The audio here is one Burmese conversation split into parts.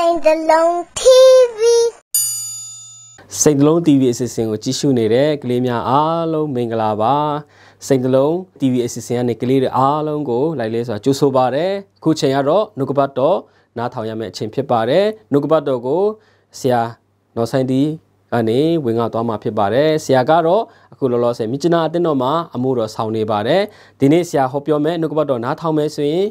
စိန်တလုံး TV စိန်တလုံး TV အစီအစဉ်ကိုကြည့်ရှုနေတဲ့ကလေးများအားလုံးမင်္ဂလာပါစိန်တလုံး TV အစီအစဉ်ကနေကလေးတွေအားလုံးကိုလိုက်လဲဆိုတာကြိုဆိုပါရစေအခုချိန်ကတော့နှုတ်ကပတ်တော်နားထောင်ရမယ့်အချိန်ဖြစ်ပါတယ်နှုတ်ကပတ်တော်ကိုဆရာနော်ဆိုင်တီအနေဝင်ကသွားမှာဖြစ်ပါတယ်ဆရာကတော့အခုလောလောဆယ်မြစ်ကျနာအသင်းတော်မှာအမှုတော်ဆောင်နေပါတယ်ဒီနေ့ဆရာဟောပြောမယ်နှုတ်ကပတ်တော်နားထောင်မယ်ဆိုရင်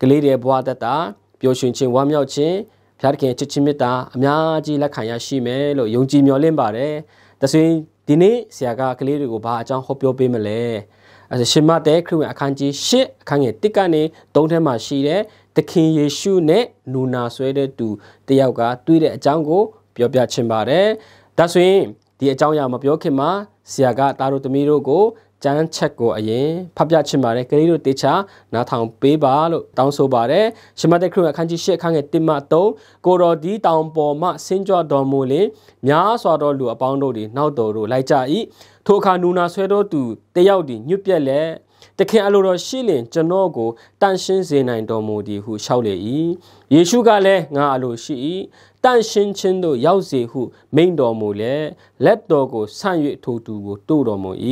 ကလေးတွေဘဝတတ်တာပျော်ရွှင်ခြင်းဝမ်းမြောက်ခြင်းဘုရားသခင်ချစ်ချင်းမေတ္တာအများကြီးလက်ခံရရှိမယ်လို့ယုံကြည်မျှော်လင့်ပါတယ်။သခင်ဒီနေ့ဆရာကကလေးတွေကိုဘာအကြောင်းဟောပြောပေးမလဲ။အဲရှင်မတဲခရစ်ဝင်အခန်းကြီး၈အခန်းငယ်၁ကနေ၃ထဲမှာရှိတဲ့သခင်ယေရှုနဲ့နူနာဆွဲတဲ့သူတယောက်ကတွေ့တဲ့အကြောင်းကိုပြောပြချင်ပါတယ်။ဒါဆိုရင်ဒီအကြောင်းအရာမပြောခင်မှာဆရာကတာတို့သမီးတို့ကိုကြမ်းချက်ကိုအရင်ဖတ်ပြချင်ပါတယ်ကလေးတို့တေချာနားထောင်ပေးပါလို့တောင်းဆိုပါတယ်ရှမသက်ခရုအခန်းကြီး၈အခန်းငယ်1မှ3ကိုတော်ဒီတောင်ပေါ်မှဆင်းကြွတော်မူလင်များစွာသောလူအပေါင်းတို့သည်နောက်တော်သို့လိုက်ကြ၏ထိုအခါနူနာဆွဲတော်သူတယောက်သည်ညွတ်ပြက်လက်တခင်အလိုတော်ရှိလင် ကျွန်တော်ကိုတန်ရှင်းစေနိုင်တော်မူသည်ဟုလျှောက်လေ၏ယေရှုကလည်းငါအလိုရှိ၏တန်ရှင်းခြင်းသို့ရောက်စေဟုမိန်တော်မူလေလက်တော်ကိုဆန့်၍ထိုသူကိုတို့တော်မူ၏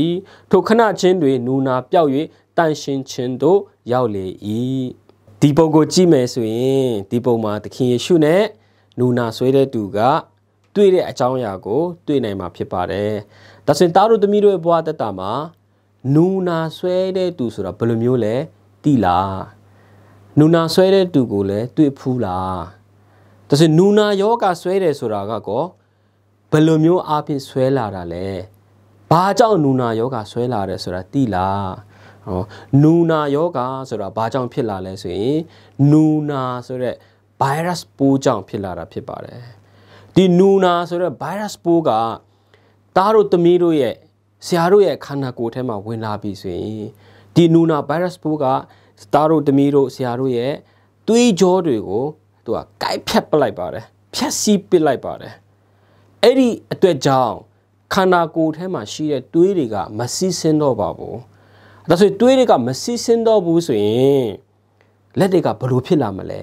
ထိုခဏချင်းတွင်နူနာပြောက်၍တန်ရှင်းခြင်းသို့ရောက်လေ၏ဒီပုံကိုကြည့်မယ်ဆိုရင်ဒီပုံမှာတခင်ယေရှုနဲ့နူနာဆွဲတဲ့သူကတွေ့တဲ့အကြောင်းအရာကိုတွေ့နိုင်မှာဖြစ်ပါတယ်။ဒါဆိုရင်တားတို့သမီးတို့ရဲ့ဘဝတက်တာမှာနူနာဆွဲတဲ့သူဆိုတာဘယ်လိုမျိုးလဲတိလားနူနာဆွဲတဲ့သူကိုလည်းတွေ့ဖူးလားဒါဆိုနူနာယောဂဆွဲတယ်ဆိုတာကကောဘယ်လိုမျိုးအဖြစ်ဆွဲလာတာလဲဘာကြောင့်နူနာယောဂဆွဲလာတယ်ဆိုတာတိလားဟောနူနာယောဂဆိုတာဘာကြောင့်ဖြစ်လာလဲဆိုရင်နူနာဆိုတဲ့ virus ပိုးကြောင့်ဖြစ်လာတာဖြစ်ပါတယ်ဒီနူနာဆိုတဲ့ virus ပိုးကသားတို့သမီးတို့ရဲ့ဆရာတို့ရဲ့ခန္ဓာကိုယ်ထဲမှာဝင်လာပြီဆိုရင်ဒီနူနာဗိုင်းရပ်စ်ပိုးကစတားတို့တမီးတို့ဆရာတို့ရဲ့သွေးကြောတွေကိုသူကကိုက်ဖြတ်ပလိုက်ပါတယ်ဖြတ်စီးပစ်လိုက်ပါတယ်အဲ့ဒီအတွက်ကြောင့်ခန္ဓာကိုယ်ထဲမှာရှိတဲ့သွေးတွေကမစီးဆင်းတော့ပါဘူးဒါဆိုသွေးတွေကမစီးဆင်းတော့ဘူးဆိုရင်လက်တွေကဘလို့ဖြစ်လာမလဲ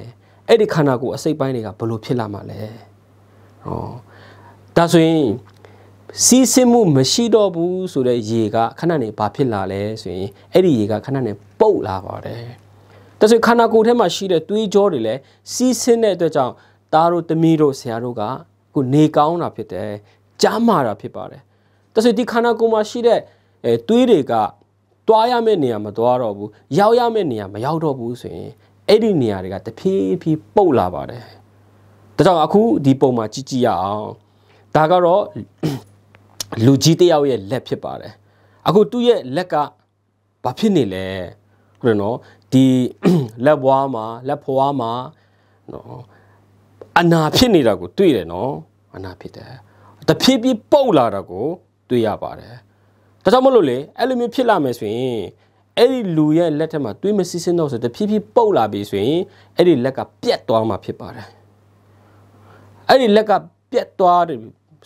အဲ့ဒီခန္ဓာကိုယ်အစိတ်ပိုင်းတွေကဘလို့ဖြစ်လာမှာလဲဟောဒါဆိုရင်စီးဆင်းမှုမရှိတော့ဘူးဆိုတဲ့ရေကခဏနေဘာဖြစ်လာလဲဆိုရင်အဲ့ဒီရေကခဏနေပုတ်လာပါတယ်။ဒါဆိုခန္ဓာကိုယ်ထဲမှာရှိတဲ့သွေးကြောတွေလည်းစီးဆင်းတဲ့အတွက်ကြောင့်သားတို့သမီးတို့ဆရာတို့ကခုနေကောင်းတာဖြစ်တယ်။ကြားမာတာဖြစ်ပါတယ်။ဒါဆိုဒီခန္ဓာကိုယ်မှာရှိတဲ့အဲသွေးတွေကတွားရမယ့်နေရာမတွားတော့ဘူး။ရောက်ရမယ့်နေရာမရောက်တော့ဘူးဆိုရင်အဲ့ဒီနေရာတွေကတဖြည်းဖြည်းပုတ်လာပါတယ်။ဒါကြောင့်အခုဒီပုံမှာကြည့်ကြည့်ရအောင်။ဒါကတော့လူကြီးတယောက်ရဲ့လက်ဖြစ်ပါတယ်အခုသူ့ရဲ့လက်ကဘာဖြစ်နေလဲဟုတ်တယ်နော်ဒီလက်ဘွားမှာလက်ဖွားမှာနော်အနာဖြစ်နေတာကိုတွေ့တယ်နော်အနာဖြစ်တယ်တဖြည်းဖြည်းပုတ်လာတာကိုတွေ့ရပါတယ်ဒါကြောင့်မလို့လေအဲ့လိုမျိုးဖြစ်လာမယ်ဆိုရင်အဲ့ဒီလူရဲ့လက်ထက်မှာတွေးမစစ်စစ်တော့ဆိုတဖြည်းဖြည်းပုတ်လာပြီဆိုရင်အဲ့ဒီလက်ကပြတ်သွားမှာဖြစ်ပါတယ်အဲ့ဒီလက်ကပြတ်သွားတယ်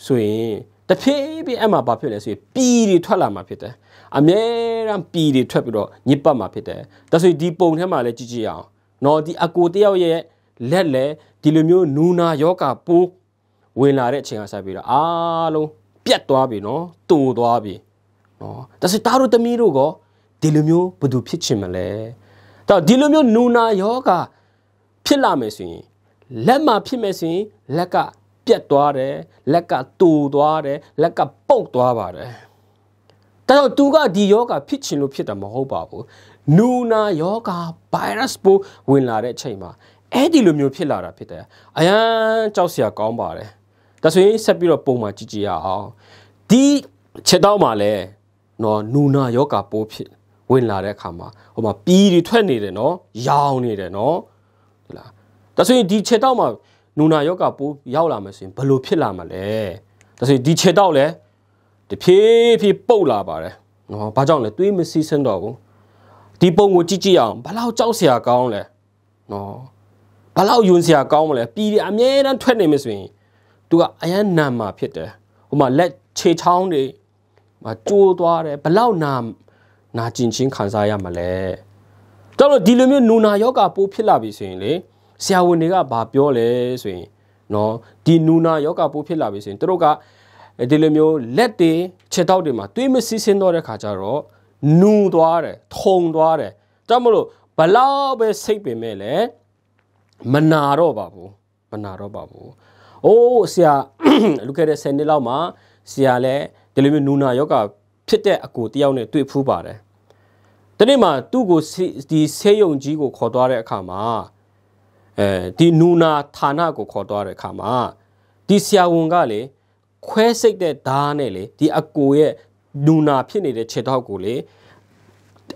ဆိုရင်တဖြည်းဖြည်းအဲ့မှာဘာဖြစ်လဲဆိုရင်ပြည်တွေထွက်လာမှာဖြစ်တယ်အမြဲတမ်းပြည်တွေထွက်ပြီးတော့ညစ်ပတ်မှာဖြစ်တယ်ဒါဆိုဒီပုံထဲမှာလည်းကြည့်ကြည့်အောင်နော်ဒီအကိုတယောက်ရဲ့လက်လဲဒီလိုမျိုးနူနာယောဂပိုးဝင်လာတဲ့အချိန်ကစပြီးတော့အားလုံးပြတ်သွားပြီနော်တူသွားပြီနော်ဒါဆိုတားတို့တမီးတို့ကဒီလိုမျိုးဘယ်သူဖြစ်ချင်မလဲဒါဒီလိုမျိုးနူနာယောဂဖြစ်လာမယ်ဆိုရင်လက်မှာဖြစ်မယ်ဆိုရင် လက်ကပြက်သွားတယ်လက်ကတူသွားတယ်လက်ကပုတ်သွားပါတယ်ဒါကြောင့်သူကဒီယောဂဖြစ်ချင်လို့ဖြစ်တာမဟုတ်ပါဘူးနူနာယောဂဗိုင်းရပ်စ်ပိုးဝင်လာတဲ့အချိန်မှာအဲ့ဒီလိုမျိုးဖြစ်လာတာဖြစ်တယ်အရန်ကြောက်စရာကောင်းပါတယ်ဒါဆိုရင်ဆက်ပြီးတော့ပုံမှန်ကြည့်ကြည့်ရအောင်ဒီခြေတောက်မှာလည်းနော်နူနာယောဂပိုးဖြစ်ဝင်လာတဲ့အခါမှာဟိုမှာပြီးတွေထွက်နေတယ်နော်ရောင်နေတယ်နော်ဟုတ်လားဒါဆိုရင်ဒီခြေတောက်မှာနူနာယောဂပိုးရောက်လာမယ်ဆိုရင်ဘလို့ဖြစ်လာမှာလဲဒါဆိုရင်ဒီခြေတော့လဲတဖြည်းဖြည်းပုတ်လာပါတယ်နော်ဘာကြောင့်လဲသွေးမစီးဆင်းတော့ဘူးဒီပုံကိုကြည့်ကြည့်အောင်ဘလောက်ကြောက်စရာကောင်းလဲနော်ဘလောက်ယွန်းစရာကောင်းမလဲပြည်တယ်အမြဲတမ်းထွက်နေမယ်ဆိုရင် तू ကအယမ်းနာမှာဖြစ်တယ်ဟိုမှာလက်ခြေချောင်းတွေမကျိုးသွားတယ်ဘလောက်နာနာကျင်ချင်းခံစားရမှာလဲတော်တော့ဒီလိုမျိုးနူနာယောဂါပိုးဖြစ်လာပြီဆိုရင်လေဆရာဝန်တွေကဘာပြောလဲဆိုရင်နော်ဒီနူနာယောဂပိုးဖြစ်လာပြီဆိုရင်သူတို့ကဒီလိုမျိုးလက်တွေခြေထောက်တွေမှာသွေးမစီးဆင်းတော့တဲ့ခါကျတော့နူသွားတယ်ထုံသွားတယ်ဒါမှမဟုတ်ဘလောက်ပဲစိတ်ပင်မဲ့လဲမနာတော့ပါဘူးမနာတော့ပါဘူးအိုးဆရာလူခဲ့တဲ့10နှစ်လောက်မှာဆရာလည်းဒီလိုမျိုးနူနာယောဂဖြစ်တဲ့အကိုတယောက်နဲ့တွေ့ဖူးပါတယ်တနေ့မှာသူ့ကိုဒီဆေးရုံကြီးကိုခေါ်သွားတဲ့အခါမှာအဲဒီနူနာဌာနကိုခေါ်သွားတဲ့အခါမှာဒီဆရာဝန်ကလေခွဲစိတ်တဲ့ဓာတ်နဲ့လေဒီအကိုရဲ့နူနာဖြစ်နေတဲ့ခြေထောက်ကိုလေ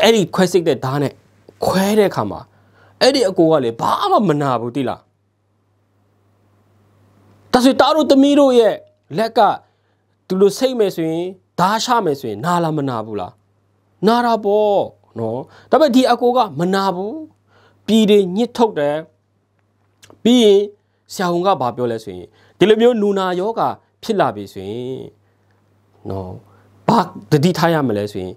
အဲ့ဒီခွဲစိတ်တဲ့ဓာတ်နဲ့ခွဲတဲ့အခါမှာအဲ့ဒီအကိုကလေဘာမှမနာဘူးတိလားတဆွေတားတို့သမီးတို့ရဲ့လက်ကသူတို့စိတ်မယ်ဆိုရင်ဓာတ်ရှာမယ်ဆိုရင် နာလားမနာဘူးလားနာတာပေါ့နော်ဒါပေမဲ့ဒီအကိုက မနာဘူးပြည်တွေညစ်ထုတ်တယ်ပြီးရင်ဆရာဝန်ကဘာပြောလဲဆိုရင်ဒီလိုမျိုးနူနာယောဂါဖြစ်လာပြီဆိုရင်နော်ဘာတတိထားရမလဲဆိုရင်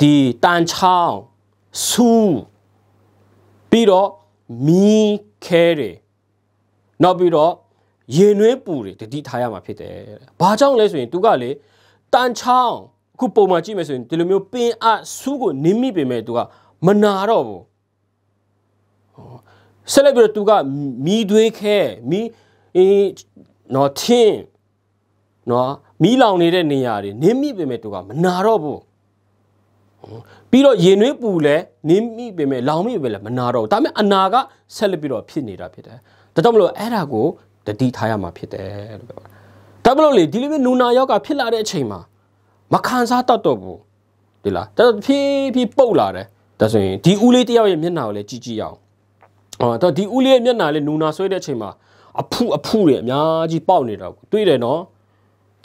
ဒီတန်ချောင်းဆူပြီးတော့မီခဲတွေနောက်ပြီးတော့ရင်နှွေးပူတွေတတိထားရမှာဖြစ်တယ်ဘာကြောင့်လဲဆိုရင်သူကလေတန်ချောင်းအခုပုံမှန်ကြည့်မယ်ဆိုရင်ဒီလိုမျိုးပင်အဆူကိုနင်းမိပေမဲ့သူကမနာတော့ဘူးဆက်လက်ပြီးတော့သူကမီးသွေးခဲမီးအေးနော်ထင်းနော်မီးလောင်နေတဲ့နေရာတွေနင်းမိပေမဲ့သူကမနာတော့ဘူးပြီးတော့ရင်နှွေးပူလဲနင်းမိပေမဲ့လောင်မိပေမဲ့လည်းမနာတော့ဘူးဒါပေမဲ့အနာကဆက်လက်ပြီးတော့ဖြစ်နေတာဖြစ်တယ်ဒါကြောင့်မလို့အဲ့ဒါကိုတတိထားရမှာဖြစ်တယ်လို့ပြောတာဒါမလို့လေဒီလိုမျိုးနူနာယောဂဖြစ်လာတဲ့အချိန်မှာမခံစားတတ်တော့ဘူးဒီလားဒါဖြည်းဖြည်းပုတ်လာတယ်ဒါဆိုရင်ဒီဦးလေးတယောက်ရဲ့မျက်နှာကိုလည်းကြည့်ကြည့်ရအောင်အော်တော့ဒီဦးလေးရဲ့မျက်နှာလေးနူနာဆွဲတဲ့အချိန်မှာအဖုအဖုတွေအများကြီးပေါက်နေတာကိုတွေ့တယ်နော်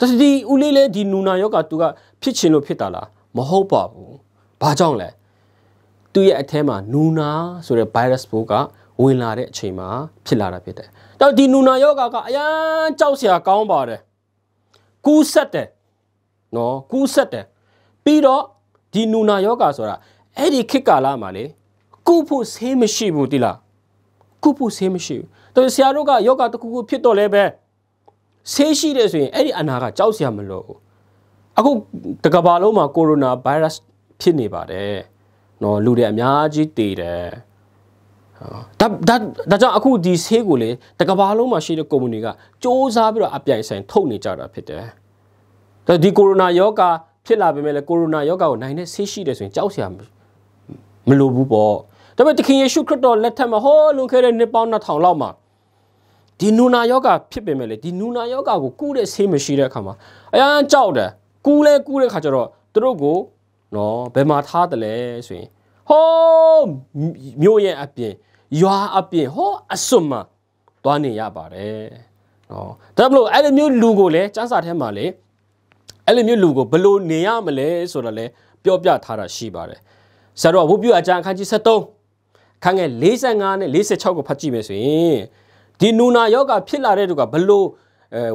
တတိဦးလေးလည်းဒီနူနာယောဂသူကဖြစ်ချင်လို့ဖြစ်တာလားမဟုတ်ပါဘူးဘာကြောင့်လဲသူ့ရဲ့အထဲမှာ နူနာဆိုတဲ့ virus ပိုးကဝင်လာတဲ့အချိန်မှာဖြစ်လာတာဖြစ်တယ်တော့ဒီနူနာယောဂကအရန်ကြောက်စရာကောင်းပါတယ်ကူးဆက်တယ်နော်ကူးဆက်တယ်ပြီးတော့ဒီနူနာယောဂဆိုတာအဲ့ဒီခေတ်ကာလမှာလေကုဖို့ဆေးမရှိဘူးတိလားကုဖို့ဆေးမရှိဘူးတော်ဆရာတို့ကယောဂတခုခုဖြစ်တော့လဲပဲဆေးရှိတယ်ဆိုရင်အဲ့ဒီအနာကကြောက်စရာမလိုဘူးအခုတကဘာလုံးမှာကိုရိုနာဗိုင်းရပ်စ်ဖြစ်နေပါတယ်နော်လူတွေအများကြီးတည်တယ်ဒါဒါဒါကြောင့်အခုဒီဆေးကိုလေတကဘာလုံးမှာရှိတဲ့ကုမ္ပဏီကစ조사ပြီးတော့အပြိုင်ဆိုင်ထုတ်နေကြတာဖြစ်တယ်။ဒါဒီကိုရိုနာယောဂါဖြစ်လာပေမဲ့လည်းကိုရိုနာယောဂါကိုနိုင်တဲ့ဆေးရှိတယ်ဆိုရင်ကြောက်စရာမလိုဘူးပေါ့။ဒါပေမဲ့သခင်ယေရှုခရစ်တော်လက်ထက်မှာဟောလွန်ခဲ့တဲ့နှစ်ပေါင်း2000လောက်မှာဒီနူနာယောဂဖြစ်ပေမဲ့လေဒီနူနာယောဂကိုကုတဲ့ဆေးမရှိတဲ့အခါမှာအရန်ကြောက်တယ်ကုလဲကုတဲ့ခါကျတော့သူတို့ကိုနော်ဘယ်မှာထားတယ်လဲဆိုရင်ဟောမြို့ရဲ့အပြင်ရွာအပြင်ဟောအစွန်မှာတွားနေရပါတယ်နော်ဒါမလို့အဲ့လိုမျိုးလူကိုလည်းစံစာထဲမှာလေအဲ့လိုမျိုးလူကိုဘယ်လိုနေရမလဲဆိုတော့လေပြောပြထားတာရှိပါတယ်ဆရာတော်ဝုပြအကြံအခန်းကြီး73ခန်းငယ်45နဲ့46ကိုဖတ်ကြည့်မယ်ဆိုရင်ဒီနူနာယောဂဖြစ်လာတဲ့သူကဘလို့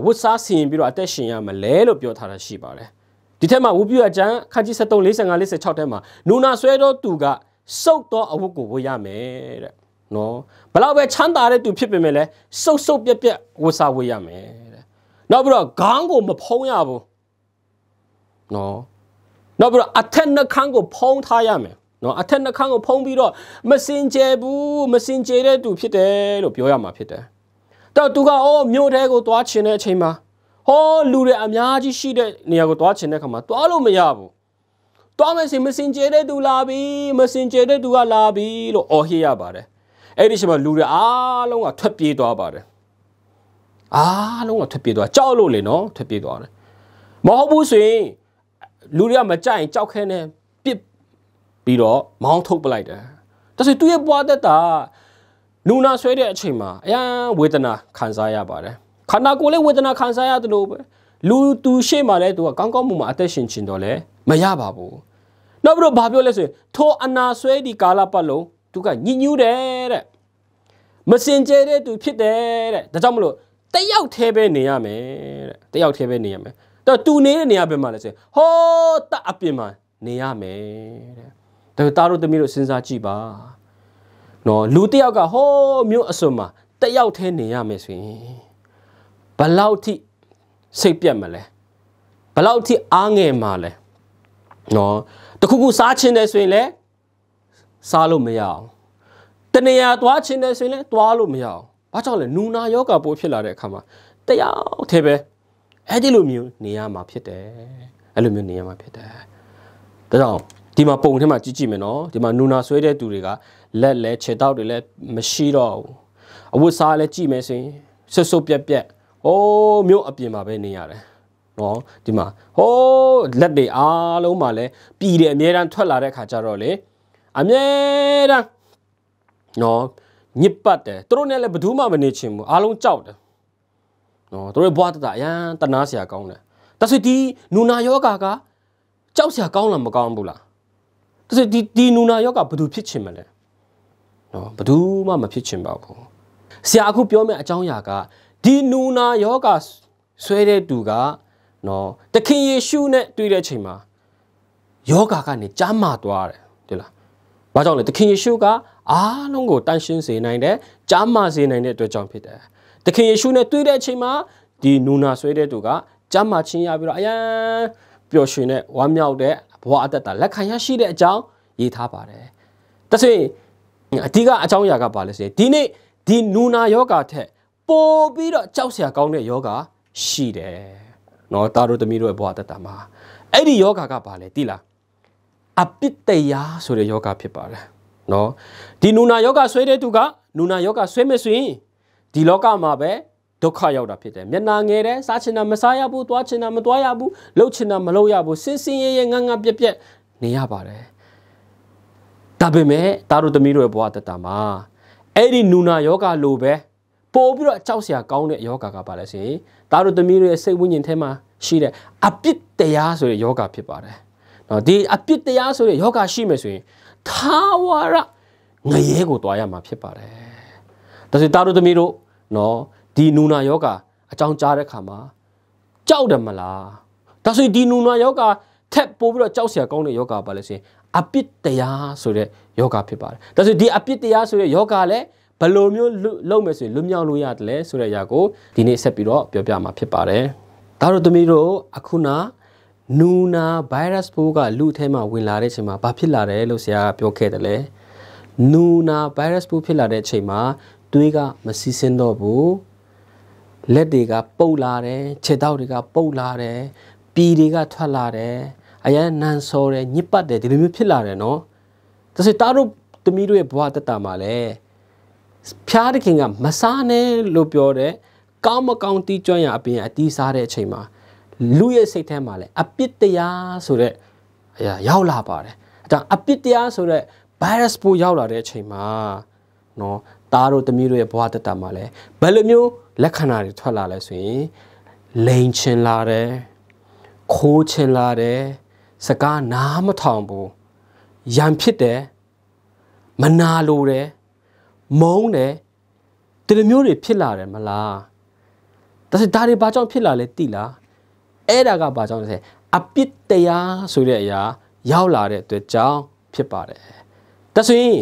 ဝတ်စားဆင်ပြီးတော့အသက်ရှင်ရမလဲလို့ပြောထားတာရှိပါတယ်ဒီထက်မှာဝုပြအကျမ်းခန်းကြီး73 45 46ထဲမှာနူနာဆွဲတော့သူကစုပ်တော့အဝတ်ကိုဝတ်ရမယ်တဲ့နော်ဘလောက်ပဲချမ်းသာတဲ့သူဖြစ်ပေမဲ့လည်းစုပ်စုပ်ပြက်ပြက်ဝတ်စားဝတ်ရမယ်တဲ့နောက်ပြီးတော့ခေါင်းကိုမဖုံးရဘူးနော်နောက်ပြီးတော့အထက်နှခမ်းကိုဖုံးထားရမယ်နော်အထက်နှာခမ်းကိုဖုံးပြီးတော့မစင်ကြယ်ဘူးမစင်ကြယ်တဲ့သူဖြစ်တယ်လို့ပြောရမှာဖြစ်တယ်တော့သူကအော်မြို့ထဲကိုသွားချင်တဲ့အချိန်မှာဟောလူတွေအများကြီးရှိတဲ့နေရာကိုသွားချင်တဲ့ခါမှာသွားလို့မရဘူးသွားမယ်စင်မစင်ကြဲတဲ့သူလာပြီမစင်ကြဲတဲ့သူကလာပြီလို့အော်ဟစ်ရပါတယ်အဲ့ဒီချိန်မှာလူတွေအားလုံးကထွက်ပြေးသွားပါတယ်အားလုံးကထွက်ပြေးသွားကြောက်လို့လေနော်ထွက်ပြေးသွားတယ်မဟုတ်ဘူးဆိုရင်လူတွေကမကြိုက်ရင်ကြောက်ခဲနေပြီးတော့မောင်းထုတ်ပလိုက်တယ်။ဒါဆိုသူရဲ့ပွားသက်တာနူနာဆွဲတဲ့အချိန်မှာအယံဝေဒနာခံစားရပါတယ်။ခန္ဓာကိုယ်လည်းဝေဒနာခံစားရသလိုပဲလူသူရှေ့မှာလည်းသူကကောင်းကောင်းမွန်မွန်အသက်ရှင်ချင်တော့လဲမရပါဘူး။နောက်ပြီးတော့ဘာပြောလဲဆိုရင်ထိုအနာဆွဲဒီကာလပတ်လုံးသူကညှဉ်းညူးတယ်တဲ့။မစင်ကြဲတဲ့သူဖြစ်တယ်တဲ့။ဒါကြောင့်မလို့တယောက်သေးပဲနေရမယ်တဲ့။တယောက်သေးပဲနေရမယ်။တော့သူနေတဲ့နေရာဘယ်မှာလဲဆိုရင်ဟောတအပြင်မှာနေရမယ်တဲ့။ဒါပေမဲ့သားတို့သမီးတို့စဉ်းစားကြည့်ပါနော်လူတယောက်ကဟောမြို့အစွန်မှာတယောက်တည်းနေရမယ်ဆိုရင်ဘလောက်ထိစိတ်ပြတ်မလဲဘလောက်ထိအားငယ်မှာလဲနော်တခုခုစားချင်တယ်ဆိုရင်လည်းစားလို့မရအောင်တနေရာသွားချင်တယ်ဆိုရင်လည်းသွားလို့မရအောင်ဘာကြောင့်လဲနူနာယောဂပိုးဖြစ်လာတဲ့အခါမှာတယောက်တည်းပဲအဲ့ဒီလိုမျိုး နေရမှာဖြစ်တယ်အဲ့လိုမျိုးနေရမှာဖြစ်တယ်ဒါကြောင့်ဒီမှာပုံထဲမှာကြည့်ကြည့်မယ်နော်ဒီမှာနူနာဆွဲတဲ့သူတွေကလက်လဲခြေတောက်တွေလည်းမရှိတော့ဘူးအဝတ်စားလည်းကြည့်မယ်ဆိုရင်ဆွတ်ဆွတ်ပြက်ပြက်ဟိုးမြို့အပြင်မှာပဲနေရတယ်နော်ဒီမှာဟိုးလက်တွေအားလုံးမှာလည်းပြည်တယ်အများတန်းထွက်လာတဲ့ခါကျတော့လေအများတန်းနော်ညစ်ပတ်တယ်သူတို့နဲ့လည်းဘယ်သူမှမနေချင်ဘူးအားလုံးကြောက်တယ်နော်သူတို့ဘွားတတအရန်တနာစရာကောင်းတယ်ဒါဆိုဒီနူနာယောဂါကကြောက်စရာကောင်းလားမကောင်းဘူးလားဒါဆိုဒီဒီနူနာယောဂဘယ်သူဖြစ်ချင်မလဲနော်ဘယ်သူမှမဖြစ်ချင်ပါဘူးဆရာအခုပြောမယ့်အကြောင်းအရာကဒီနူနာယောဂဆွဲတဲ့သူကနော်တခင်ယေရှုနဲ့တွေ့တဲ့အချိန်မှာယောဂကနေကြားမာသွားတယ်ဒီလားဘာကြောင့်လဲတခင်ယေရှုကအားလုံးကိုတန်ရှင်းစေနိုင်တယ်ကြားမာစေနိုင်တဲ့အတွက်ကြောင့်ဖြစ်တယ်တခင်ယေရှုနဲ့တွေ့တဲ့အချိန်မှာဒီနူနာဆွဲတဲ့သူကကြားမာခြင်းရပြီးတော့အယံပျော်ရွှင်တဲ့ဝမ်းမြောက်တဲ့ဘဝအတ္တလက်ခံရရှိတဲ့အကြောင်းရေးထားပါတယ်။ဒါဆိုရင်အဓိကအကြောင်းအရာကပါလဲဆိုရင်ဒီနေ့ဒီနူနာယောဂါထက်ပိုပြီးတော့ကြောက်စရာကောင်းတဲ့ယောဂါရှိတယ်။နော်တာတို့သမီးတို့ရဲ့ဘဝတတမှာအဲ့ဒီယောဂါကပါလဲတိလားအပိတ္တယာဆိုတဲ့ယောဂါဖြစ်ပါတယ်။နော်ဒီနူနာယောဂါဆွဲတဲ့သူက နူနာယောဂါဆွဲမယ်ဆိုရင်ဒီလောကမှာပဲဒုက္ခရောက်တာဖြစ်တယ်မျက်နာငယ်တယ်စားချင်တာမစားရဘူးသွားချင်တာမသွားရဘူးလှုပ်ချင်တာမလှုပ်ရဘူးစင်စင်ရဲရဲငန်းငန်းပြက်ပြက်နေရပါတယ်ဒါပေမဲ့တားတို့သမီးတို့ရဲ့ဘဝတတမှာအဲ့ဒီနူနာယောဂလိုပဲပို့ပြီးတော့ကြောက်စရာကောင်းတဲ့ယောဂကပါလဲဆိုရင်တားတို့သမီးတို့ရဲ့စိတ်ဝိညာဉ်ထဲမှာရှိတဲ့အပြစ်တရားဆိုတဲ့ယောဂဖြစ်ပါတယ်နော်ဒီအပြစ်တရားဆိုတဲ့ယောဂရှိမယ်ဆိုရင်သာဝရငရဲကိုတွားရမှာဖြစ်ပါတယ်ဒါဆိုတားတို့သမီးတို့နော်ဒီနူနာယောဂါအကြောင်းကြားတဲ့ခါမှာကြောက်တယ်မလားဒါဆိုရင်ဒီနူနာယောဂါထက်ပိုပြီးတော့ကြောက်စရာကောင်းတဲ့ယောဂါပါလဲဆိုရင်အပစ်တရားဆိုတဲ့ယောဂါဖြစ်ပါတယ်ဒါဆိုဒီအပစ်တရားဆိုတဲ့ယောဂါလည်းဘယ်လိုမျိုးလုပ်မယ်ဆိုရင်လွမြောက်လို့ရတယ်လဲဆိုတဲ့အရာကိုဒီနေ့ဆက်ပြီးတော့ပြောပြမှာဖြစ်ပါတယ်ဒါတို့သမီးတို့အခုနာနူနာဗိုင်းရပ်စ်ပိုးကလူထဲမှာဝင်လာတဲ့အချိန်မှာဘာဖြစ်လာတယ်လို့ဆရာပြောခဲ့တယ်လေနူနာဗိုင်းရပ်စ်ပိုးဖြစ်လာတဲ့အချိန်မှာ သွေးကမစီးဆင်းတော့ဘူးလက်တွေကပုတ်လာတယ်ခြေထောက်တွေကပုတ်လာတယ်ပြည်တွေကထွက်လာတယ်အရန်နန်စော်တယ်ညစ်ပတ်တယ်ဒီလိုမျိုးဖြစ်လာတယ်နော်ဒါဆိုတားတို့သမီးတို့ရဲ့ဘဝတက်တာမှာလည်းဖျားတခင်ကမစားနဲ့လို့ပြောတယ်ကောင်းမကောင်းတီးကျွမ်းရအပြင်အတီးစားတဲ့အချိန်မှာလူရဲ့စိတ်ထဲမှာလည်းအပြစ်တရားဆိုတဲ့အရာရောက်လာပါတယ်အဲဒါအပြစ်တရားဆိုတဲ့ virus ပိုရောက်လာတဲ့အချိန်မှာနော်သားတို့သမီးတို့ရဲ့ဘဝတက်တာမှာလည်းဘယ်လိုမျိုးလက္ခဏာတွေထွက်လာလဲဆိုရင်လိန်ချင်လာတယ်ခိုးချင်လာတယ်စကားနားမထောင်ဘူးရံဖြစ်တယ်မနာလိုတယ်မုန်းတယ်ဒီလိုမျိုးတွေဖြစ်လာတယ်မလားဒါဆိုဒါတွေဘာကြောင့်ဖြစ်လာလဲသိလားအဲ့ဒါကဘာကြောင့်လဲအပြစ်တရားဆိုတဲ့အရာရောက်လာတဲ့အတွက်ကြောင့်ဖြစ်ပါတယ်ဒါဆိုရင်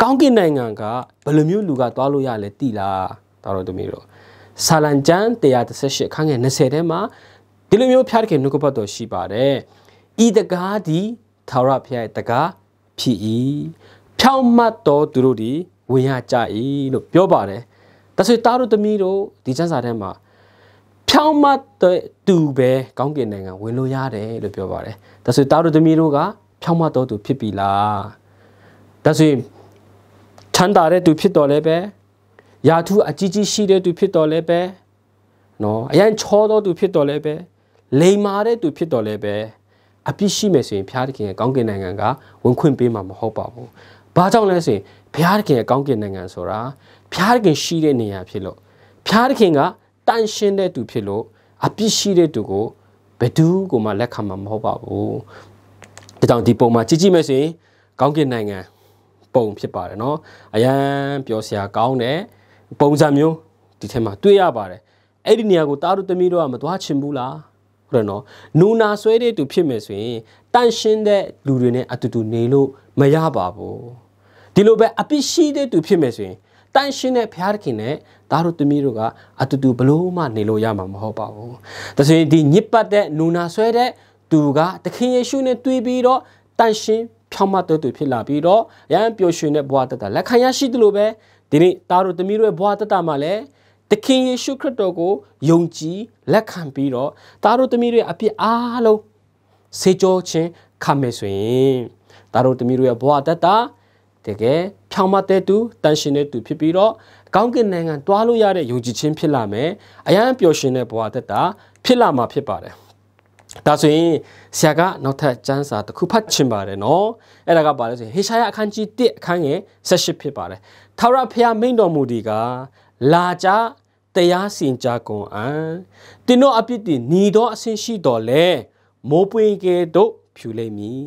ကောင်းကင်နိုင်ငံကဘယ်လိုမျိုးလူကသွားလို့ရလဲတိလားဒါတော့သမီးတို့ဆာလန်ကျန်138ခန်းငယ်20ထဲမှာဒီလိုမျိုးဖျားတခင်နှုတ်ကပတ်တော်ရှိပါတယ်ဤတကားဒီသာရဖျားရဲ့တကားဖြစ်၏ဖြောင်းမတ်တော်သူတို့ဒီဝင်ရကြ၏လို့ပြောပါတယ်ဒါဆိုတားတို့သမီးတို့ဒီကျမ်းစာထဲမှာဖြောင်းမတ်တဲ့သူပဲကောင်းကင်နိုင်ငံဝင်လို့ရတယ်လို့ပြောပါတယ်ဒါဆိုတားတို့သမီးတို့ကဖြောင်းမတ်တော်သူဖြစ်ပြီလားဒါဆိုရင်ချမ်းသာတဲ့သူဖြစ်တော်လဲပဲယာထုအကြီးကြီးရှိတဲ့သူဖြစ်တော်လဲပဲနော်အရင်ချောသောသူဖြစ်တော်လဲပဲလိမ်မာတဲ့သူဖြစ်တော်လဲပဲအပြစ်ရှိမယ်ဆိုရင်ဘုရားသခင်ရဲ့ကောင်းကင်နိုင်ငံကဝင်ခွင့်ပေးမှာမဟုတ်ပါဘူး။ဘာကြောင့်လဲဆိုရင်ဘုရားသခင်ရဲ့ကောင်းကင်နိုင်ငံဆိုတာဘုရားသခင်ရှိတဲ့နေရာဖြစ်လို့ဘုရားသခင်ကတန်ရှင်းတဲ့သူဖြစ်လို့အပြစ်ရှိတဲ့သူကိုဘယ်သူကမှလက်ခံမှာမဟုတ်ပါဘူး။ဒါကြောင့်ဒီပုံမှာကြည့်ကြည့်မယ်ဆိုရင်ကောင်းကင်နိုင်ငံပုံဖြစ်ပါတယ်เนาะအရန်ပြောစရာကောင်းတဲ့ပုံစံမျိုးဒီထဲမှာတွေ့ရပါတယ်အဲ့ဒီနေရာကိုတားတို့သမီးတို့ကမသွားချင်ဘူးလားဟုတ်တယ်နော်နူနာဆွဲတဲ့သူဖြစ်မယ်ဆိုရင်တန့်ရှင်းတဲ့လူတွေနဲ့အတူတူနေလို့မရပါဘူးဒီလိုပဲအပြစ်ရှိတဲ့သူဖြစ်မယ်ဆိုရင်တန့်ရှင်းတဲ့ဘုရားသခင်နဲ့ဒါတို့သမီးတို့ကအတူတူဘလို့မှနေလို့ရမှာမဟုတ်ပါဘူး။ဒါဆိုရင်ဒီညစ်ပတ်တဲ့နူနာဆွဲတဲ့သူကသခင်ယေရှုနဲ့တွေ့ပြီးတော့တန့်ရှင်းဖြောင့်မတ်တွေဖြစ်လာပြီးတော့ရန်ပျော်ရွှင်တဲ့ဘဝတတလက်ခံရရှိသလိုပဲဒီနေ့သားတို့သမီးတို့ရဲ့ဘဝတတမှာလည်းသခင်ယေရှုခရစ်တော်ကိုယုံကြည်လက်ခံပြီးတော့သားတို့သမီးတွေအပြစ်အားလုံးစေကြောခြင်းခံမယ်ဆိုရင်သားတို့သမီးတို့ရဲ့ဘဝတတတကယ်ဖြောင်းမတဲ့သူတန်ရှင်တဲ့သူဖြစ်ပြီးတော့ကောင်းကင်နိုင်ငံတွားလို့ရတဲ့ယုံကြည်ခြင်းဖြစ်လာမယ်အယံပျော်ရှင်တဲ့ဘဝတတဖြစ်လာမှာဖြစ်ပါတယ်ဒါဆိုရင်ဆရာကနောက်ထပ်စံစာတစ်ခုဖတ်ချင်ပါတယ်နော်အဲ့ဒါကပါလဲဆိုရင်ဟေရှာယအခန်းကြီး1အခန်းငယ်18ဖြစ်ပါတယ်ထာဝရဘုရားမိန့်တော်မူဒီကလာကြတရားစင်ကြကုန်အံတင်းတို့အပြစ်တင်หนีတော့အဆင်ရှိတော်လဲမိုးပွင့်ကဲတို့ဖြူလိမ့်မည်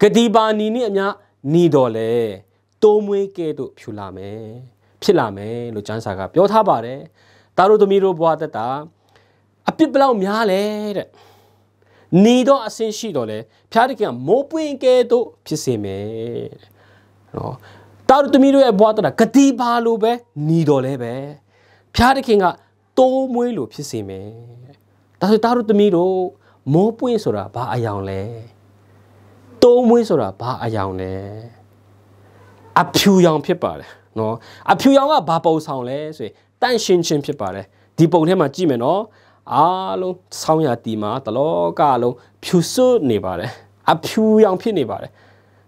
ဂတိပါနီနှင့်အမျှหนีတော်လဲတိုးမွေးကဲတို့ဖြူလာမယ်ဖြစ်လာမယ်လို့ကျမ်းစာကပြောထားပါတယ်တားတို့သမီးတို့ဘဝတက်တာအပြစ်ဘလောက်များလဲတဲ့နေသောအဆင်းရှိတော်လဲဖျားတခင်ကမိုးပွင့်ကဲသို့ဖြစ်စေမယ်နော်တာတို့သမီးတို့ရဲ့ဘဝတတာဂတိပါလိုပဲနေတော်လဲပဲဖျားတခင်ကတိုးမွေးလိုဖြစ်စေမယ်ဒါဆိုတာတို့သမီးတို့မိုးပွင့်ဆိုတာဘာအယောင်လဲတိုးမွေးဆိုတာဘာအယောင်လဲအဖြူရောင်ဖြစ်ပါတယ်နော်အဖြူရောင်ကဘာပုံဆောင်လဲဆိုရင်တန့်ရှင်းခြင်းဖြစ်ပါတယ်ဒီပုံထဲမှာကြည့်မယ်နော်အားလုံးဆောင်းရတီမှာတလောကအလုံးဖြူဆွနေပါတယ်အဖြူရောင်ဖြစ်နေပါတယ်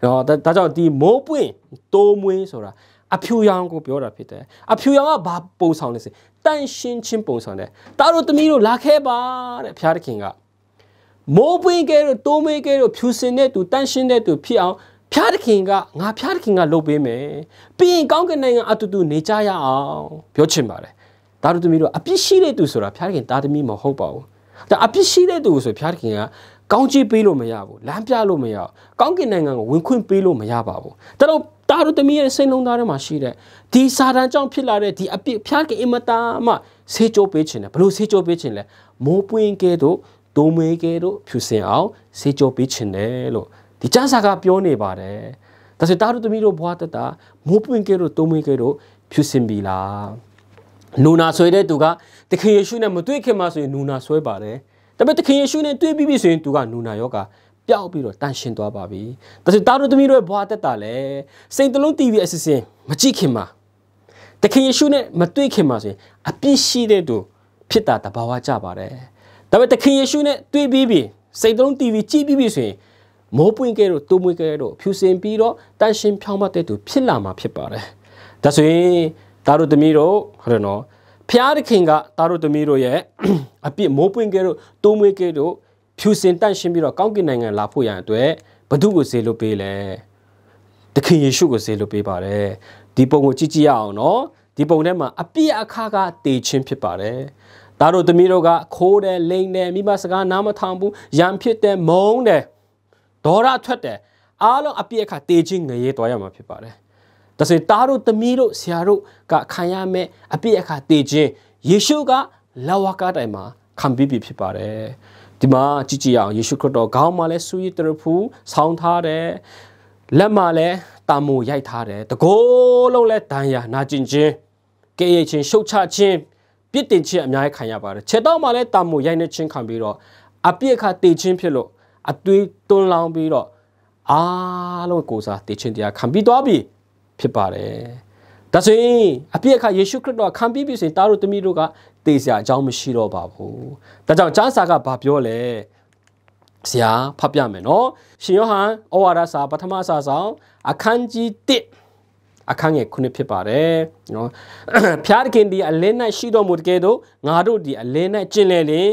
နော်ဒါကြောင့်ဒီမိုးပွင့်တိုးမွေးဆိုတာအဖြူရောင်ကိုပြောတာဖြစ်တယ်အဖြူရောင်ကဘာပုံဆောင်လဲဆိုတန်ရှင်းချင်းပုံဆောင်တယ်တားတို့သမီးတို့လာခဲပါတဲ့ဘုရားသခင်ကမိုးပွင့်ကဲတို့တိုးမွေးကဲတို့ဖြူစင်တဲ့သူတန်ရှင်းတဲ့သူဖြစ်အောင်ဖျားသခင်ကငါဖျားသခင်ကလုပ်ပေးမယ်ပြီးရင်ကောင်းကင်နိုင်ငံအတူတူနေကြရအောင် ပြောချင်ပါတယ်တားသမီးတို့အပြစ်ရှိတဲ့သူဆိုတာဖျားခင်တားသမီးမဟုတ်ပါဘူးဒါအပြစ်ရှိတဲ့သူဆိုဖျားခင်ကကောင်းချီးပေးလို့မရဘူးလမ်းပြလို့မရဘူးကောင်းကင်နိုင်ငံကိုဝင်ခွင့်ပေးလို့မရပါဘူးဒါတော့တားသမီးရဲ့စိတ်လုံးသားထဲမှာရှိတဲ့ဒီစာတန်ကြောင့်ဖြစ်လာတဲ့ဒီအပြစ်ဖျားခင်အင်မတာမှဆေးကြောပေးခြင်းတယ်ဘလို့ဆေးကြောပေးခြင်းလဲမိုးပွင့်ကဲတို့ဒုံမေကဲတို့ဖြူစင်အောင်ဆေးကြောပေးခြင်းတယ်လို့ဒီကျမ်းစာကပြောနေပါတယ်ဒါဆိုတားသမီးတို့ဘွားတတာမိုးပွင့်ကဲတို့ဒုံမေကဲတို့ဖြူစင်ပြီလားနူနာဆွဲတဲ့သူကသခင်ယေရှုနဲ့မတွေ့ခင်မှာဆိုရင်နူနာဆွဲပါတယ်။ဒါပေမဲ့သခင်ယေရှုနဲ့တွေ့ပြီးပြီဆိုရင်သူကနူနာယောဂါပျောက်ပြီးတော့တန်ရှင်းသွားပါပြီ။ဒါဆိုတာတို့သမီးတို့ရဲ့ဘဝတက်တာလဲစိတ်တလုံး TV အစစ်စင်မကြည့်ခင်မှာသခင်ယေရှုနဲ့မတွေ့ခင်မှာဆိုရင်အပြစ်ရှိတဲ့သူဖြစ်တာတဘာဝကြပါတယ်။ဒါပေမဲ့သခင်ယေရှုနဲ့တွေ့ပြီးပြီစိတ်တလုံး TV ကြည့်ပြီးပြီဆိုရင်မိုးပွင့်ကဲတို့တိုးမွေးကဲတို့ဖြူစင်ပြီးတော့တန်ရှင်းဖြောင်းပတ်တဲ့သူဖြစ်လာမှာဖြစ်ပါတယ်။ဒါဆိုရင်သားတို့သမီးတို့ဟုတ်တယ်နော်ဖျားသခင်ကသားတို့သမီးတို့ရဲ့အပြစ်မိုးပွင့်ကဲတို့တိုးမွေးကဲတို့ဖြူစင်တန့်ရှင်းပြီးတော့ကောင်းကင်နိုင်ငံလာဖို့ရန်အတွက်ဘု து ကိုစေလို့ပေးလဲသခင်ယေရှုကိုစေလို့ပေးပါတယ်ဒီပုံကိုကြည့်ကြည့်ရအောင်နော်ဒီပုံထဲမှာအပြစ်အခါကတည်ခြင်းဖြစ်ပါတယ်သားတို့သမီးတို့ကခိုးတယ်လိမ်တယ်မိမစကားနားမထောင်ဘူးရံဖြစ်တယ်မုန်းတယ်ဒေါရထွက်တယ်အားလုံးအပြစ်အခါတည်ခြင်းငရေတော်ရမှာဖြစ်ပါတယ်ဒါဆိုရင်တားတို့သမီးတို့ဆရာတို့ကခံရမယ့်အပြစ်အခါတည်ခြင်းယေရှုကလဝကတိုင်မှာခံပြီးပြီဖြစ်ပါတယ်ဒီမှာကြည့်ကြည့်အောင်ယေရှုခရစ်တော်ခေါင်းမှာလဲဆူရစ်တရဖူဆောင်းထားတယ်လက်မှာလဲတာမိုရိုက်ထားတယ်တကိုးလုံးလဲဒဏ်ရာနာကျင်ခြင်းကဲ့ရဲ့ခြင်းရှုတ်ချခြင်းပြစ်တင်ခြင်းအများကြီးခံရပါတယ်ခြေတော့မှာလဲတာမိုရိုက်နေခြင်းခံပြီးတော့အပြစ်အခါတည်ခြင်းဖြစ်လို့အသွေးတွန်းလောင်းပြီးတော့အားလုံးကိုစားတည်ခြင်းတရားခံပြီးသွားပြီဖြစ်ပါတယ်ဒါဆိုရင်အပြည့်အခါယေရှုခရစ်တော်ခံပြီးပြီဆိုရင်တားတို့တမီးတို့ကတေစရာအကြောင်းမရှိတော့ပါဘူးဒါကြောင့်ကျမ်းစာကဘာပြောလဲဆရာဖတ်ပြမယ်နော်ရှင်ယောဟန်ဩဝါဒစာပထမစာဆောင် အခန်းကြီး1အခန်းငယ်9ဖြစ်ပါတယ်နော်ဖျားတခင်ဒီအလင်း၌ရှိတော်မူတကယ်တော့ငါတို့ဒီအလင်း၌ကျင်လည်လင်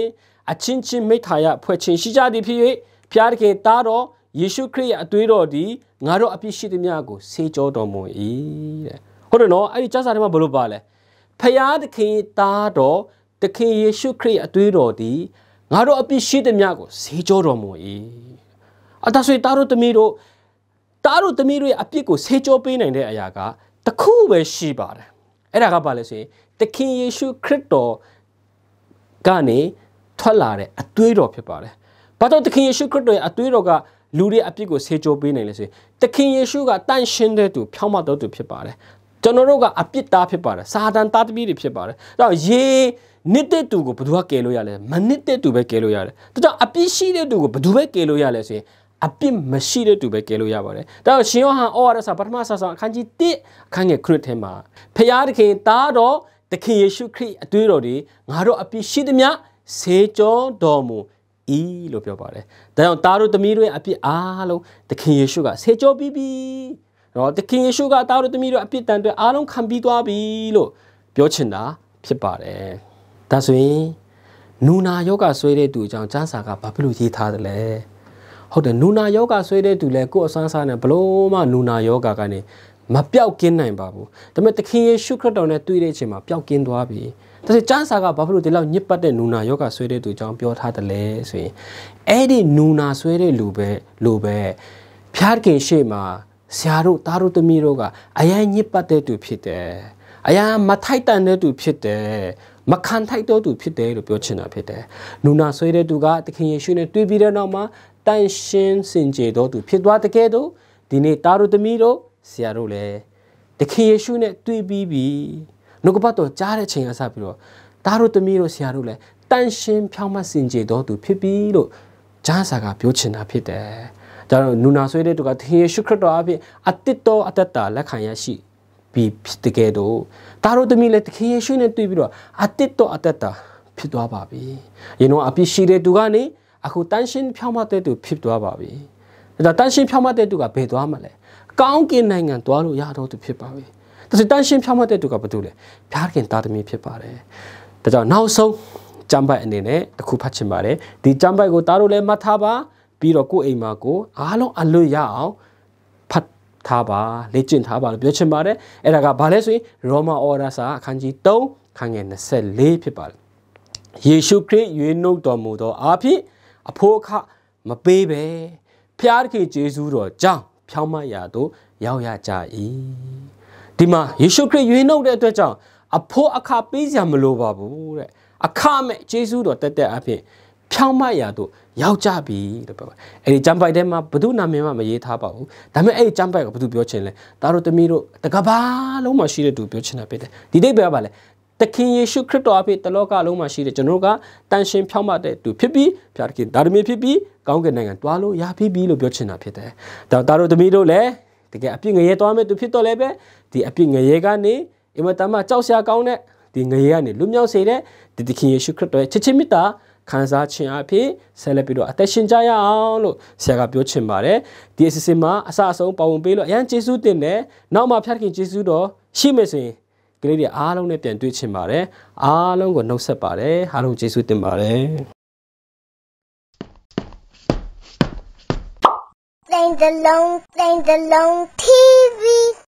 အချင်းချင်းမိထာယဖွဲ့ချင်းရှိကြသည်ဖြစ်၍ဖျားတခင်သားတော်ယေရှုခရစ်ရဲ့အသွေးတော်သည်ငါတို့အပြစ်ရှိသမျှကိုဆေးကြောတော်မူ၏တဲ့ဟုတ်တယ်နော်အဲ့ဒီကျမ်းစာထဲမှာဘယ်လိုပါလဲဖယားသခင်သားတော်သခင်ယေရှုခရစ်ရဲ့အသွေးတော်သည်ငါတို့အပြစ်ရှိသမျှကိုဆေးကြောတော်မူ၏အသက်ဆွေသားတို့သမီးတို့သားတို့သမီးတို့ရဲ့အပြစ်ကိုဆေးကြောပေးနိုင်တဲ့အရာကတခုပဲရှိပါတယ်အဲ့ဒါကဘာလဲဆိုရင်သခင်ယေရှုခရစ်တော်ကနေထွက်လာတဲ့အသွေးတော်ဖြစ်ပါတယ်ဘာကြောင့်သခင်ယေရှုခရစ်တော်ရဲ့အသွေးတော်ကလူတွေအပြစ်ကိုဆေးကြောပေးနိုင်လေဆိုရင်သခင်ယေရှုကတန်ရှင်းတဲ့သူဖြောင်းမတော်သူဖြစ်ပါတယ်ကျွန်တော်တို့ကအပြစ်သားဖြစ်ပါတယ်စာတန်သားတပည့်တွေဖြစ်ပါတယ်ဒါတော့ယေနစ်တဲ့သူကိုဘယ်သူကကယ်လို့ရလဲမနစ်တဲ့သူပဲကယ်လို့ရတယ်ဒါကြောင့်အပြစ်ရှိတဲ့သူကိုဘယ်သူပဲကယ်လို့ရလဲဆိုရင်အပြစ်မရှိတဲ့သူပဲကယ်လို့ရပါတယ်။ဒါကြောင့်ရှင်ယောဟန်ဩဝါဒစာပထမဆဆောင်အခန်းကြီး1အခန်းငယ်9ထဲမှာဖျားသခင်သားတော်သခင်ယေရှုခရစ်အသွေးတော်ဒီငါတို့အပြစ်ရှိသည်များဆေးကြောတော်မူ၏လို့ပြောပါတယ်။ဒါကြောင့်သားတို့သမီးတို့ရဲ့အပြစ်အားလုံးသခင်ယေရှုကဆေကျော်ပြီးပြီ။နော်သခင်ယေရှုကသားတို့သမီးတို့အပြစ်တန်တွေအားလုံးခံပြီးသွားပြီလို့ပြောချင်တာဖြစ်ပါတယ်။ဒါဆိုရင်နူနာယောဂဆွေးတဲ့သူအကြောင်းကျမ်းစာကဘာဖြစ်လို့ရေးထားသလဲ။ဟုတ်တယ်နူနာယောဂဆွေးတဲ့သူလည်းကိုယ်အဆန်းစားနဲ့ဘလို့မှနူနာယောဂကနေမပြောက်ကင်းနိုင်ပါဘူး။ဒါပေမဲ့သခင်ယေရှုခရစ်တော်နဲ့တွေ့တဲ့အချိန်မှာပြောက်ကင်းသွားပြီ။ဒါဆိုကျန်းစာကဘာဖြစ်လို့ဒီလောက်ညစ်ပတ်တဲ့နူနာယောဂဆွဲတဲ့သူအကြောင်းပြောထားတယ်လဲဆိုရင်အဲ့ဒီနူနာဆွဲတဲ့လူပဲလူပဲဖျားခင်ရှေ့မှာဆရာတို့တားတို့သမီးတို့ကအယံညစ်ပတ်တဲ့သူဖြစ်တယ်အယံမထိုက်တန်တဲ့သူဖြစ်တယ်မခံထိုက်တော့သူဖြစ်တယ်လို့ပြောချင်တာဖြစ်တယ်။နူနာဆွေးတဲ့သူကသခင်ယေရှုနဲ့တွေ့ပြီးတဲ့နောက်မှာတန်ရှင်းစင်ကြယ်တော်သူဖြစ်သွားတကယ်တော့ဒီနေ့တားတို့သမီးတို့ဆရာတို့လည်းသခင်ယေရှုနဲ့တွေ့ပြီးပြီနှုတ်ကပတ်တော်ကြားတဲ့ချိန်ကစပြီးတော့ဒါတို့တမီးတို့ဆရာတို့လည်းတန်ရှင်းဖြောင်းမစင်ကြေတော်သူဖြစ်ပြီးလို့ဂျာစာကပြောချင်တာဖြစ်တယ်။ဒါတော့နူနာဆွေးတဲ့သူကသခင်ယေရှုခရစ်တော်အဖြစ်အတ္တတော်အတ္တတာလက်ခံရရှိပြီးတကယ်တော့ဒါတို့တမီးလည်းသခင်ယေရှုနဲ့တွေ့ပြီးတော့အတ္တတော်အတ္တတာဖြစ်သွားပါပြီ။ယင်းတော့အပြစ်ရှိတဲ့သူကနေအခုတန်ရှင်းဖြောင်းမတဲ့သူဖြစ်သွားပါပြီ။ဒါတန်ရှင်းဖြောင်းမတဲ့သူကဘယ်သွားမလဲ။ကောင်းကင်နိုင်ငံသွားလို့ရတော့သူဖြစ်ပါပြီ။ဒါဆိုတန်ရှင်းဖြောင်းမတဲ့သူကဘာလို့လဲဖျားခင်သားသမီးဖြစ်ပါတယ်ဒါကြောင့်နောက်ဆုံးကျမ်းပိုက်အနေနဲ့တစ်ခုဖတ်ချင်ပါတယ်ဒီကျမ်းပိုက်ကိုတားတို့လည်းမှတ်ထားပါပြီးတော့ကိုယ့်အိမ်မှာကိုအားလုံးအလွတ်ရအောင်ဖတ်ထားပါလေ့ကျင့်ထားပါလို့ပြောချင်ပါတယ်အဲ့ဒါကဘာလဲဆိုရင်ရောမဩဝါဒစာအခန်းကြီး3ခန်းငယ်24ဖြစ်ပါတယ်ယေရှုခရစ်ရွေးနှုတ်တော်မူသောအားဖြင့်အဖို့အခမပေးပဲဖျားသခင်ယေရှုတော်ကြောင့်ဖြောင်းမရာသို့ရောက်ရကြ၏ဒီမှာယေရှုခရစ်ရွေးနှုတ်တဲ့အတွက်ကြောင့်အဖို့အခါပေးစရာမလိုပါဘူးတဲ့အခမဲ့ယေရှုတော်တက်တက်အဖြစ်ဖြောင်းမရာတို့ရောက်ကြပြီတဲ့ပြောပါအဲ့ဒီကျမ်းပိုက်ထဲမှာဘု து နာမည်မှမရေးထားပါဘူးဒါပေမဲ့အဲ့ဒီကျမ်းပိုက်ကဘု து ပြောချင်လဲဒါတို့တမီးတို့တကဘာလုံးမှာရှိတဲ့သူပြောချင်တာဖြစ်တယ်ဒီတိတ်ပဲပါလဲသခင်ယေရှုခရစ်တော်အဖြစ်တလောကလုံးမှာရှိတဲ့ကျွန်တော်ကတန်ရှင်ဖြောင်းမတဲ့သူဖြစ်ပြီးဖျားတခင်ဒါတမီးဖြစ်ပြီးကောင်းကင်နိုင်ငံတွားလို့ရပြီပြီလို့ပြောချင်တာဖြစ်တယ်ဒါတို့တမီးတို့လည်းတကယ်အပြစ်ငရဲသွားမဲ့သူဖြစ်တော့လည်းပဲဒီအပြစ်ငရဲကနေအင်မတန်မှကြောက်စရာကောင်းတဲ့ဒီငရဲကနေလွတ်မြောက်စေတဲ့ဒီသခင်ယေရှုခရစ်တော်ရဲ့ချစ်ချင်းမေတ္တာခံစားခြင်းအဖြစ်ဆက်လက်ပြီးတော့အသက်ရှင်ကြရအောင်လို့ဆရာကပြောချင်ပါတယ်ဒီအစီအစဉ်မှာအစအဆုံးပါဝင်ပေးလို့အရန်ကျေးဇူးတင်တယ်နောက်မှဖျက်ခင်ကျေးဇူးတော်ရှိမယ်ဆိုရင်ကလေးတွေအားလုံးနဲ့ပြန်တွေ့ချင်ပါတယ်အားလုံးကိုနှုတ်ဆက်ပါတယ်အားလုံးကျေးဇူးတင်ပါတယ် playing the long, playing the long TV.